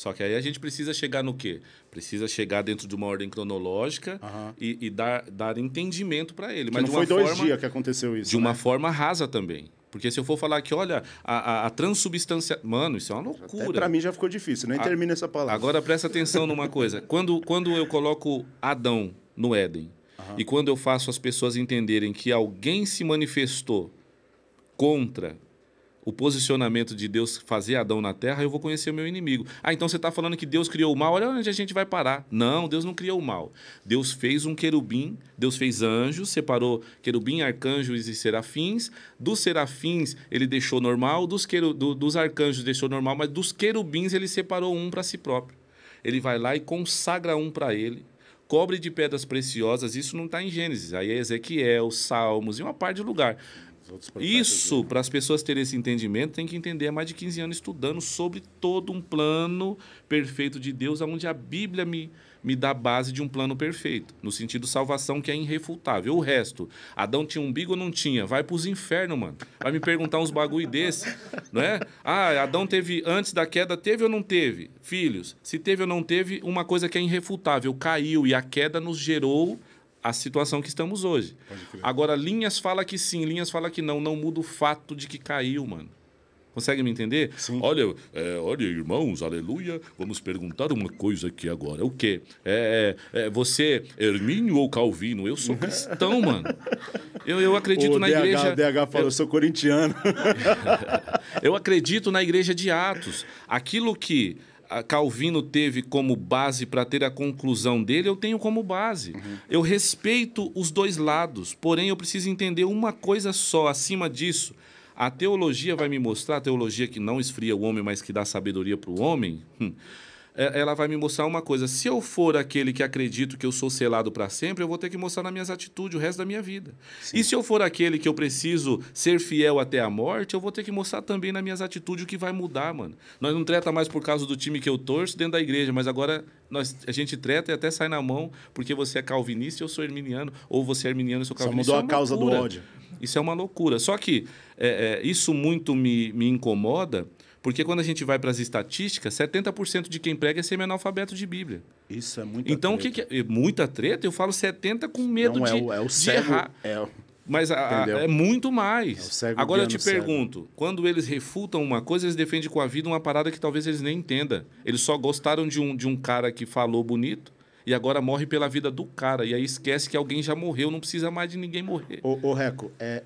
Só que aí a gente precisa chegar no quê? Precisa chegar dentro de uma ordem cronológica uhum. e, e, dar, dar entendimento para ele. Que Mas não foi dois dias que aconteceu isso. De né? uma forma rasa também. Porque se eu for falar que, olha, a, a, a transubstância. Mano, isso é uma loucura. Para mim já ficou difícil, nem a, termina essa palavra. Agora presta atenção numa coisa. Quando, quando eu coloco Adão no Éden uhum. e quando eu faço as pessoas entenderem que alguém se manifestou contra o posicionamento de Deus fazer Adão na terra, eu vou conhecer o meu inimigo. Ah, então você está falando que Deus criou o mal, olha onde a gente vai parar. Não, Deus não criou o mal. Deus fez um querubim, Deus fez anjos, separou querubim, arcanjos e serafins. Dos serafins ele deixou normal, dos, queru, do, dos arcanjos deixou normal, mas dos querubins ele separou um para si próprio. Ele vai lá e consagra um para ele cobre de pedras preciosas, isso não está em Gênesis. Aí é Ezequiel, Salmos e uma par de lugar. Isso, para as pessoas terem esse entendimento, tem que entender há mais de 15 anos estudando sobre todo um plano perfeito de Deus, onde a Bíblia me, me dá base de um plano perfeito, no sentido salvação que é irrefutável. O resto, Adão tinha umbigo ou não tinha? Vai para os infernos, mano. Vai me perguntar uns bagulho desse, não é? Ah, Adão teve, antes da queda, teve ou não teve? Filhos, se teve ou não teve, uma coisa que é irrefutável, caiu e a queda nos gerou a situação que estamos hoje. Agora, Linhas fala que sim, Linhas fala que não. Não muda o fato de que caiu, mano. Consegue me entender? Sim. Olha, é, olha, irmãos, aleluia, vamos perguntar uma coisa aqui agora. O quê? É, é, é você, Hermínio ou Calvino? Eu sou cristão, mano. Eu, eu acredito o na DH, igreja... O DH falou, eu sou corintiano. eu acredito na igreja de Atos. Aquilo que Calvino teve como base para ter a conclusão dele, eu tenho como base. Uhum. Eu respeito os dois lados, porém eu preciso entender uma coisa só acima disso. A teologia vai me mostrar, a teologia que não esfria o homem, mas que dá sabedoria para o homem, hum, é, ela vai me mostrar uma coisa. Se eu for aquele que acredito que eu sou selado para sempre, eu vou ter que mostrar nas minhas atitudes o resto da minha vida. Sim. E se eu for aquele que eu preciso ser fiel até a morte, eu vou ter que mostrar também nas minhas atitudes o que vai mudar, mano. Nós não treta mais por causa do time que eu torço dentro da igreja, mas agora nós, a gente treta e até sai na mão porque você é calvinista e eu sou herminiano, ou você é herminiano e eu sou calvinista. isso mudou é a causa loucura. do ódio. Isso é uma loucura. Só que é, é, isso muito me, me incomoda, porque quando a gente vai para as estatísticas, 70% de quem prega é semi-analfabeto de Bíblia. Isso é muito Então, o que, que é? Muita treta, eu falo 70 com medo Não, é de, é o, é o cego, errar. É, mas a, é muito mais. É Agora eu te pergunto, quando eles refutam uma coisa, eles defendem com a vida uma parada que talvez eles nem entendam. Eles só gostaram de um, de um cara que falou bonito e agora morre pela vida do cara. E aí esquece que alguém já morreu, não precisa mais de ninguém morrer. Ô, ô Reco, é,